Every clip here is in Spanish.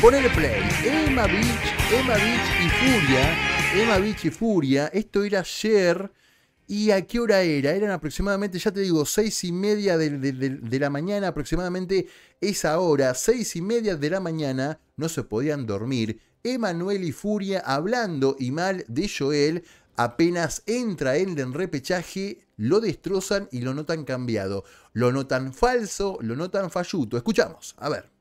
Ponele play. Emma Beach, Emma y Furia. Emma Beach y Furia. Esto era ayer. ¿Y a qué hora era? Eran aproximadamente, ya te digo, seis y media de, la mañana, aproximadamente esa hora, seis y media de la mañana, no se podían dormir. Emmanuel y Furia hablando y mal de Joel, apenas entra él en repechaje, lo destrozan y lo notan cambiado. Lo notan falso, lo notan falluto. Escuchamos, a ver.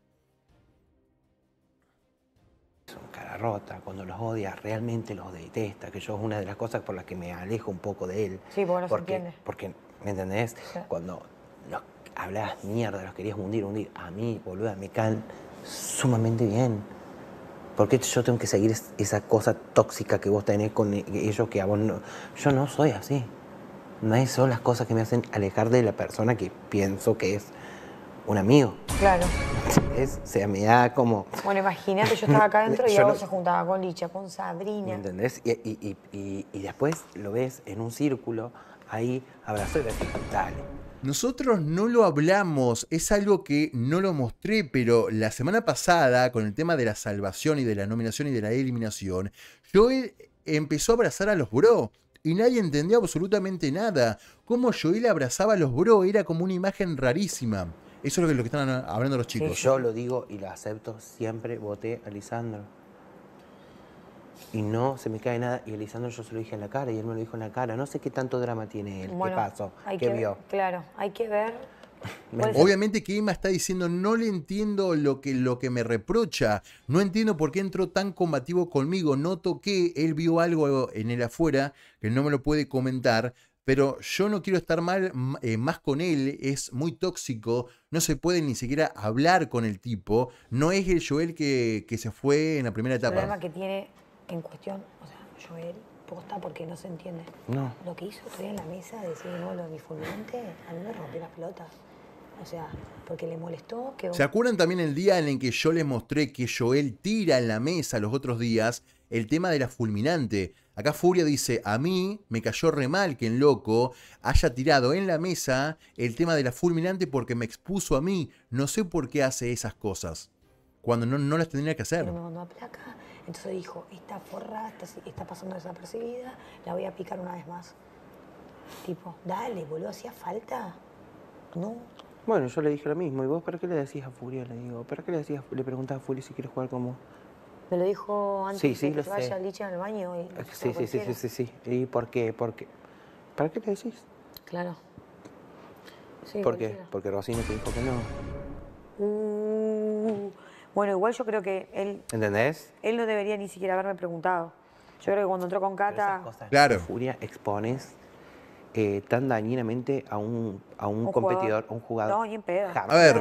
rota cuando los odias realmente los detesta, que yo es una de las cosas por las que me alejo un poco de él. Sí, vos porque, Porque, ¿me entendés? Cuando no hablabas mierda, los querías hundir, hundir, a mí, boluda, me caen sumamente bien. porque yo tengo que seguir esa cosa tóxica que vos tenés con e, ellos que a vos no? Yo no soy así. No son las cosas que me hacen alejar de la persona que pienso que es un amigo. Claro. Es, O sea, me da como... Bueno, imagínate, yo estaba acá adentro y yo se juntaba con Licha, con Sabrina. entendés? Y, después lo ves en un círculo, ahí abrazó y Nosotros no lo hablamos, es algo que no lo mostré, pero la semana pasada, con el tema de la salvación y de la nominación y de la eliminación, Joel empezó a abrazar a los bro y nadie entendía absolutamente nada. Cómo Joel abrazaba a los bro era como una imagen rarísima. Eso es lo que, están hablando los chicos. Yo, lo digo y lo acepto, siempre voté a Lisandro. Y no se me cae nada. Y a Lisandro yo se lo dije en la cara y él me lo dijo en la cara. No sé qué tanto drama tiene él, qué pasó, qué vio. Claro, hay que ver. Obviamente que Emma está diciendo, no le entiendo lo que, lo que me reprocha, no entiendo por qué entró tan combativo conmigo, noto que él vio algo en el afuera que no me lo puede comentar, pero yo no quiero estar mal eh, más con él, es muy tóxico, no se puede ni siquiera hablar con el tipo, no es el Joel que, que se fue en la primera etapa. El problema que tiene en cuestión, o sea, Joel posta porque no se entiende. No. Lo que hizo trae en la mesa decir, no, lo de a mí rompió las pelotas. O sea, porque le molestó que... ¿Se acuerdan también el día en el que yo les mostré que Joel tira en la mesa los otros días el tema de la fulminante? Acá Furia dice, a mí me cayó re mal que el loco haya tirado en la mesa el tema de la fulminante porque me expuso a mí. No sé por qué hace esas cosas, cuando no, las tendría que hacer. placa, Entonces dijo, esta forra está, está pasando desapercibida, la voy a picar una vez más. Tipo, dale, boludo, hacía falta. No, bueno, yo le dije lo mismo. ¿Y vos para qué le decías a Furia? Le digo, ¿para qué le decías, le preguntas a Furia si quiere jugar como me lo dijo antes de que lo vaya Licha al baño. Y eh, sí, sí, sí, sí, sí, ¿Y por qué? por qué? ¿Para qué le decís? Claro. ¿Por qué? Porque Rocino te dijo que no. Mm, bueno, igual yo creo que él... ¿Entendés? Él no debería ni siquiera haberme preguntado. Yo creo que cuando entró con Cata... claro. Furia, expones eh, tan dañinamente a un, a un, competidor, a un jugador. No, A ver,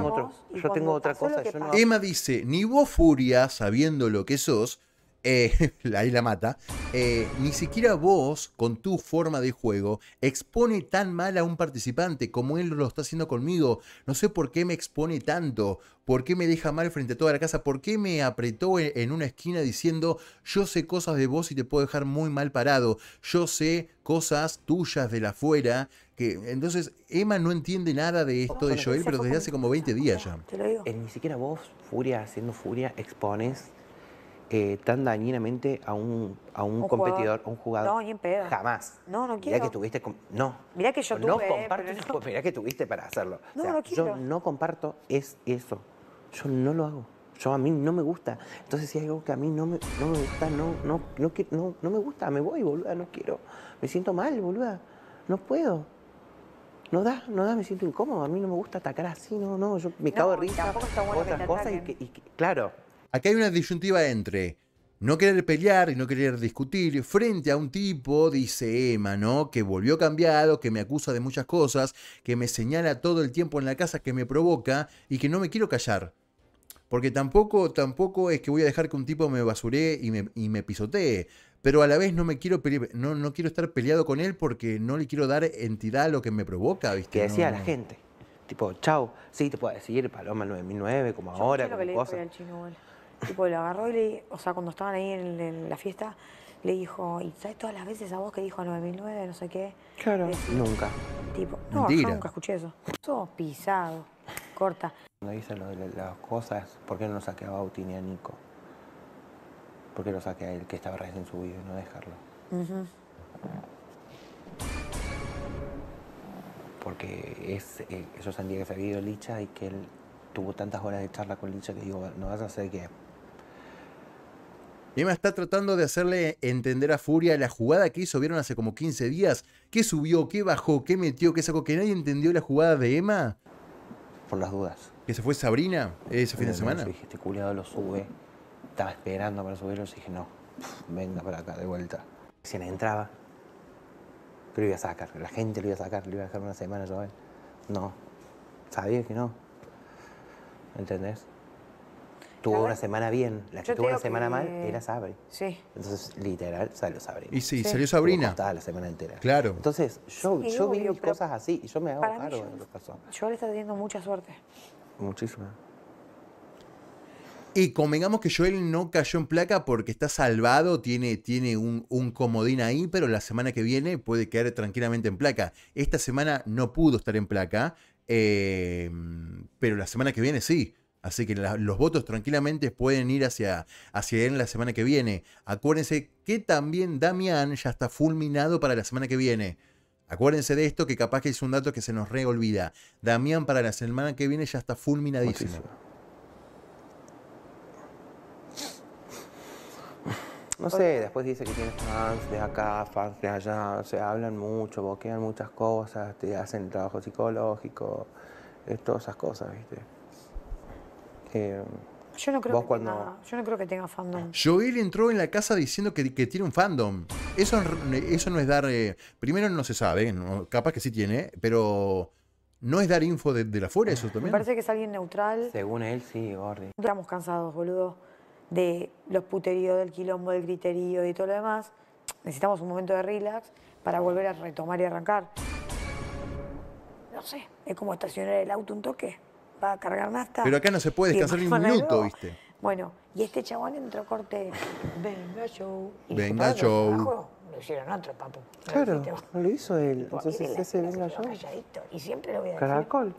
yo tengo otra cosa. Emma dice, ni vos furia, sabiendo lo que sos, eh, ahí la mata, eh, ni siquiera vos, con tu forma de juego, expone tan mal a un participante como él lo está haciendo conmigo. No sé por qué me expone tanto, por qué me deja mal frente a toda la casa, por qué me apretó e-, en una esquina diciendo, yo sé cosas de vos y te puedo dejar muy mal parado, yo sé cosas tuyas de la fuera. Que, entonces, Emma no entiende nada de esto de Joel, pero desde hace como 20 días ya. Te lo digo. Eh, ni siquiera vos, Furia, haciendo Furia, expones eh, tan dañinamente a un, competidor, a un jugador. No, ni en Jamás. No, no quiero. Mirá que tuviste. No. mira que yo tuve, no comparto, que tuviste para hacerlo. No, no quiero. Yo no comparto es eso. Yo no lo hago. Yo a mí no me gusta. Entonces, si hay algo que a mí no me, no me gusta, no, no, no, me gusta, me voy, boluda, no quiero. Me siento mal, boluda. No puedo. No da, no da, me siento incómodo. A mí no me gusta atacar así, no, no. Yo me cago de risa. otras cosas y, claro, Acá hay una disyuntiva entre no querer pelear y no querer discutir frente a un tipo, dice Emma, ¿no? Que volvió cambiado, que me acusa de muchas cosas, que me señala todo el tiempo en la casa, que me provoca y que no me quiero callar. Porque tampoco, tampoco es que voy a dejar que un tipo me basuree y me, y me pisotee. Pero a la vez no me quiero no, no quiero estar peleado con él porque no le quiero dar entidad a lo que me provoca, ¿viste? Que decía la gente. Tipo, chau, sí, te puedo decir Paloma 9009, como ahora, como cosas. Tipo, lo agarró y le, o sea, cuando estaban ahí en, la fiesta, le dijo, ¿y sabes todas las veces a vos que dijo a 9009, no sé qué? Claro. nunca. Tipo, no, yo nunca escuché eso. Todo pisado, corta. Cuando dice lo de las cosas, ¿por qué no lo saqué a Bauti ni a Nico? ¿Por qué lo saqué a él que estaba recién subido y no dejarlo? Porque es, eh, yo sentía que se había Licha y que él tuvo tantas horas de charla con Licha que digo, no vas a hacer que Emma está tratando de hacerle entender a Furia la jugada que hizo, vieron hace como 15 días, qué subió, qué bajó, qué metió, qué sacó, que nadie entendió la jugada de Emma. Por las dudas. ¿Que se fue Sabrina ese fin de semana? Dije, este culiado lo sube, estaba esperando para subirlo, y dije, no, venga para acá, de vuelta. Si le entraba, que lo iba a sacar, la gente lo iba a sacar, lo iba a dejar una semana yo No, sabía que no. ¿Entendés? tuvo una semana bien, la que tuvo una semana mal era Sabri. Sí. Entonces, literal, salió Sabrina. Y sí, salió Sabrina. Estaba la semana entera. Claro. Entonces, yo, cosas así y yo me hago cargo en los casos. está teniendo mucha suerte. Muchísima. Y convengamos que Joel no cayó en placa porque está salvado, tiene, tiene un, comodín ahí, pero la semana que viene puede quedar tranquilamente en placa. Esta semana no pudo estar en placa, eh, pero la semana que viene sí. Así que los votos tranquilamente pueden ir hacia, hacia él la semana que viene. Acuérdense que también Damián ya está fulminado para la semana que viene. Acuérdense de esto que capaz que es un dato que se nos reolvida. Damián para la semana que viene ya está fulminadísimo. No sé, después dice que tiene fans de acá, fans de allá, Se hablan mucho, boquean muchas cosas, te hacen trabajo psicológico, es, todas esas cosas, ¿viste? yo no, creo que tenga, yo no creo que tenga fandom. Joel entró en la casa diciendo que, tiene un fandom. Eso, eso no es dar. Eh, primero no se sabe, capaz que sí tiene, pero no es dar info de, de la fuera eso también. parece que es alguien neutral. Según él, sí, Gordi. Estamos cansados, boludo, de los puteríos, del quilombo, del griterío y todo lo demás. Necesitamos un momento de relax para volver a retomar y arrancar. No sé, es como estacionar el auto un toque para cargar nafta. Pero acá no se puede descansar ni un minuto, ¿viste? Bueno, y este chabón entró corte, venga show. Y venga show. lo hicieron otro, papu. Claro, no lo hizo él. Entonces ese venga show. Y siempre lo voy a decir. Caracol.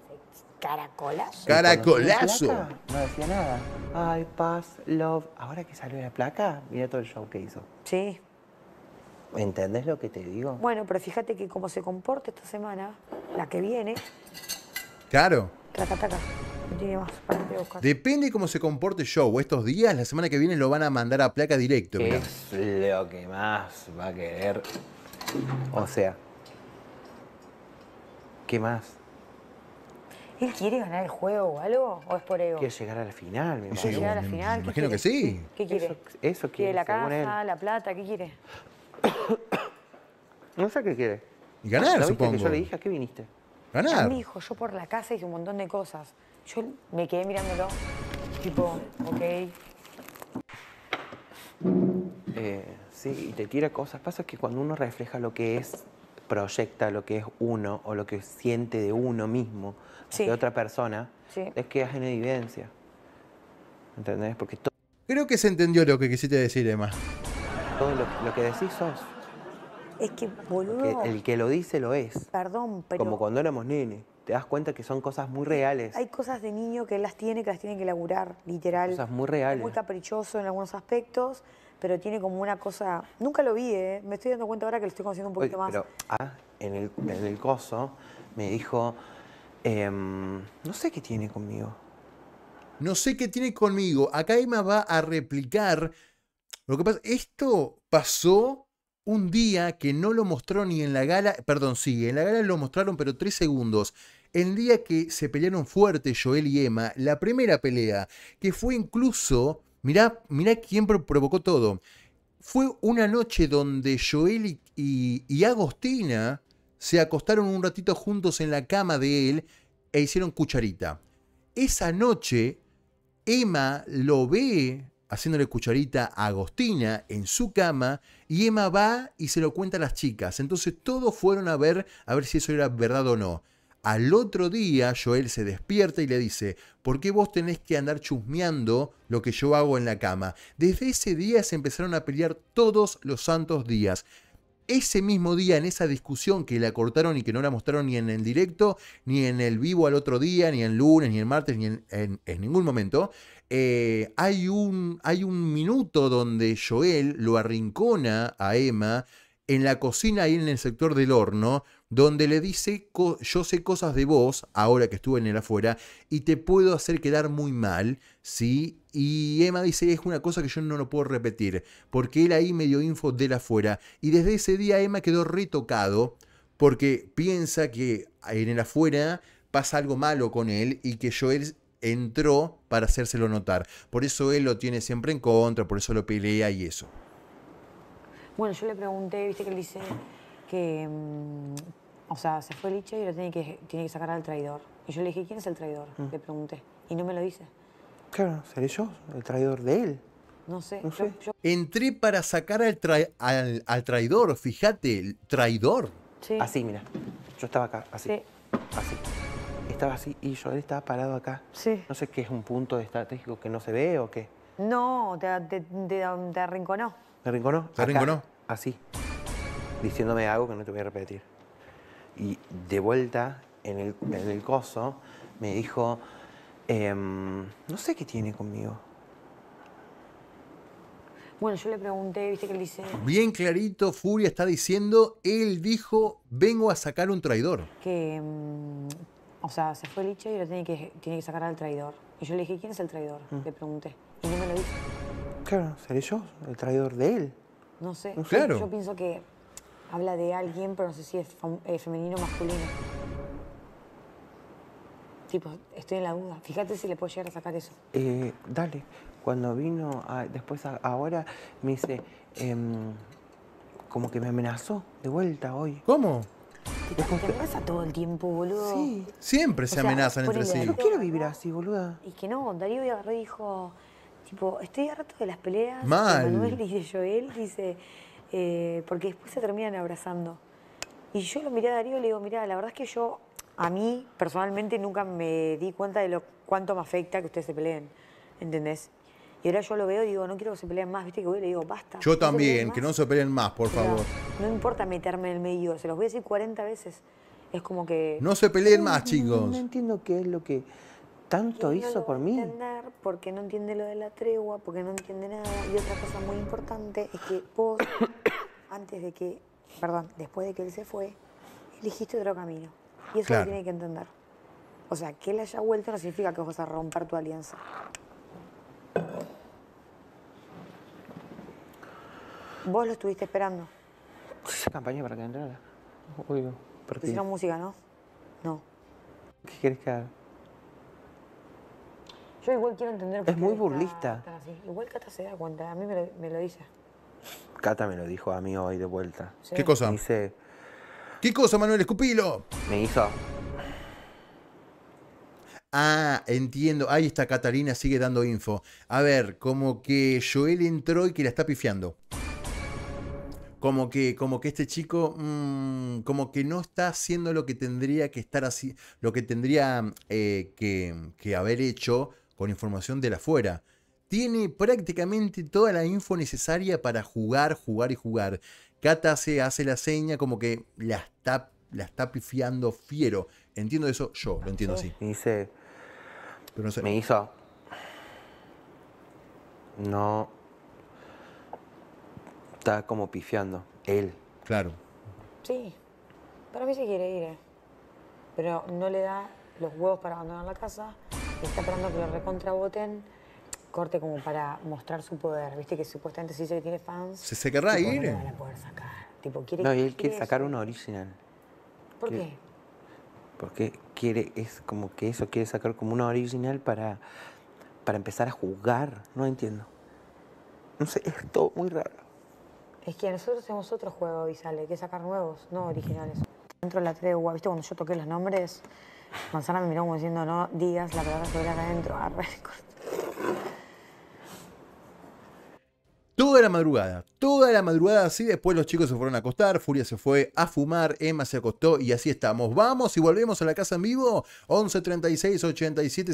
Caracolazo. Caracolazo. No decía nada. Ay, paz, love. Ahora que salió la placa, mira todo el show que hizo. Sí. ¿Entendés lo que te digo? Bueno, pero fíjate que como se comporta esta semana, la que viene. Claro. Traca, traca. Depende cómo se comporte show estos días, la semana que viene lo van a mandar a placa directo. Es lo que más va a querer. O sea, ¿qué más? ¿Él quiere ganar el juego o algo? ¿O es por ego? Quiere llegar a la final, me imagino. llegar a la final? imagino que sí. ¿Qué quiere? Eso, quiere. ¿Quiere la casa, la plata? ¿Qué quiere? no sé qué quiere. ganar, supongo. Que yo le dije, ¿a qué viniste? ganar. Yo yo por la casa hice un montón de cosas. Yo me quedé mirándolo, tipo, ok. Eh, sí, y te tira cosas. Pasa que cuando uno refleja lo que es, proyecta lo que es uno o lo que siente de uno mismo, de otra persona, es que en evidencia. ¿Entendés? Porque Creo que se entendió lo que quisiste decir, Emma. Todo lo que decís sos. Es que, el que lo dice lo es. Perdón, pero. Como cuando éramos nene. Te das cuenta que son cosas muy reales. Hay cosas de niño que él las tiene, que las tiene que laburar, literal. Cosas muy reales. Es muy caprichoso en algunos aspectos, pero tiene como una cosa. Nunca lo vi, ¿eh? Me estoy dando cuenta ahora que lo estoy conociendo un poquito más. ah, en el, coso me dijo. Em, no sé qué tiene conmigo. No sé qué tiene conmigo. Acá Emma va a replicar. Lo que pasa, esto pasó un día que no lo mostró ni en la gala, perdón, sí, en la gala lo mostraron pero tres segundos. El día que se pelearon fuerte Joel y Emma, la primera pelea, que fue incluso, mirá, mira quién provocó todo. Fue una noche donde Joel y, y Agostina se acostaron un ratito juntos en la cama de él e hicieron cucharita. Esa noche, Emma lo ve haciéndole cucharita a Agostina en su cama y Emma va y se lo cuenta a las chicas. Entonces todos fueron a ver a ver si eso era verdad o no. Al otro día Joel se despierta y le dice, ¿por qué vos tenés que andar chusmeando lo que yo hago en la cama? Desde ese día se empezaron a pelear todos los santos días. Ese mismo día, en esa discusión que la cortaron y que no la mostraron ni en el directo, ni en el vivo al otro día, ni en lunes, ni en martes, ni en ningún momento, eh, hay, un, hay un minuto donde Joel lo arrincona a Emma en la cocina y en el sector del horno, donde le dice, yo sé cosas de vos, ahora que estuve en el afuera, y te puedo hacer quedar muy mal, ¿sí? Y Emma dice, es una cosa que yo no lo puedo repetir, porque él ahí me dio info del afuera. Y desde ese día Emma quedó retocado, porque piensa que en el afuera pasa algo malo con él y que Joel entró para hacérselo notar. Por eso él lo tiene siempre en contra, por eso lo pelea y eso. Bueno, yo le pregunté, viste que él dice que, mm, o sea, se fue Liche y lo tiene que, tiene que sacar al traidor. Y yo le dije, ¿quién es el traidor? Mm. Le pregunté. Y no me lo dice. Claro, seré yo, el traidor de él. No sé. Entré para sacar al, al, traidor, fíjate, el traidor. Sí. Así, mira. Yo estaba acá, así. Sí estaba así y yo estaba parado acá. Sí. No sé qué es un punto estratégico que no se ve o qué. No, te, arrinconó. te, arrinconó. ¿Te arrinconó? Así, diciéndome algo que no te voy a repetir. Y de vuelta, en el, en coso, me dijo, em, no sé qué tiene conmigo. Bueno, yo le pregunté, viste que le dice... Bien clarito, Furia está diciendo, él dijo, vengo a sacar un traidor. Que, em, o sea, se fue Licha y lo tiene que, tiene que sacar al traidor. Y yo le dije, ¿quién es el traidor? Mm. Le pregunté. Y no me lo dijo. Claro, ¿seré yo el traidor de él? No sé. Yo, pienso que habla de alguien, pero no sé si es eh, femenino o masculino. Tipo, estoy en la duda. Fíjate si le puedo llegar a sacar eso. Eh, dale. Cuando vino después ahora, me dice, em, como que me amenazó de vuelta hoy. ¿Cómo? Te, amenaza todo el tiempo, boludo. Sí. Siempre se amenazan entre sí. Yo quiero vivir así, boluda. Y que no, Darío agarró y dijo, tipo, estoy harto de las peleas. Mal. Manuel y de Joel, dice, eh, porque después se terminan abrazando. Y yo lo miré a Darío y le digo, mira, la verdad es que yo, a mí, personalmente, nunca me di cuenta de lo cuánto me afecta que ustedes se peleen. ¿Entendés? Y ahora yo lo veo y digo, no quiero que se peleen más, viste que voy le digo, basta. Yo también, que no se peleen más, por favor. No importa meterme en el medio, se los voy a decir 40 veces. Es como que... No se peleen más, chicos. No, entiendo qué es lo que tanto hizo por mí. Entender porque no entiende lo de la tregua, porque no entiende nada. Y otra cosa muy importante es que vos, antes de que, perdón, después de que él se fue, elegiste otro camino. Y eso lo tiene que entender. O sea, que él haya vuelto no significa que vas a romper tu alianza. ¿Vos lo estuviste esperando? campaña para que entrara. música, ¿no? No. ¿Qué querés que haga? Yo igual quiero entender... Es muy burlista. igual Cata se da cuenta, a mí me lo, dice. Cata me lo dijo a mí hoy de vuelta. ¿Qué cosa? ¿Qué cosa, Manuel? Escupilo. Me hizo... Ah, entiendo. Ahí está, Catalina sigue dando info. A ver, como que Joel entró y que la está pifiando. Como que, como que este chico, mm, como que no está haciendo lo que tendría que estar así, lo que tendría eh, que, haber hecho con información de la fuera tiene prácticamente toda la info necesaria para jugar, jugar y jugar. Cata se hace la seña como que la está, la está pifiando fiero. Entiendo eso yo, lo entiendo así. dice. Me hizo. No está como pifiando. Él. Claro. Sí. Para mí se quiere ir, eh. Pero no le da los huevos para abandonar la casa. está esperando que lo recontraboten. Corte como para mostrar su poder. Viste que supuestamente se dice que tiene fans. Se, se querrá ir. No sacar. Tipo, quiere, y él quiere, sacar una original. ¿Por qué? Porque quiere, es como que eso, quiere sacar como una original para, para empezar a jugar. No entiendo. No sé, es todo muy raro. Es que nosotros hacemos otro juego y sale, que sacar nuevos, no originales. Dentro de la tregua, ¿viste? Cuando yo toqué los nombres, Manzana me miró como diciendo, no digas la verdad que acá adentro. Arre, Toda la madrugada, toda la madrugada así, después los chicos se fueron a acostar, Furia se fue a fumar, Emma se acostó y así estamos. Vamos y volvemos a la casa en vivo, 11 87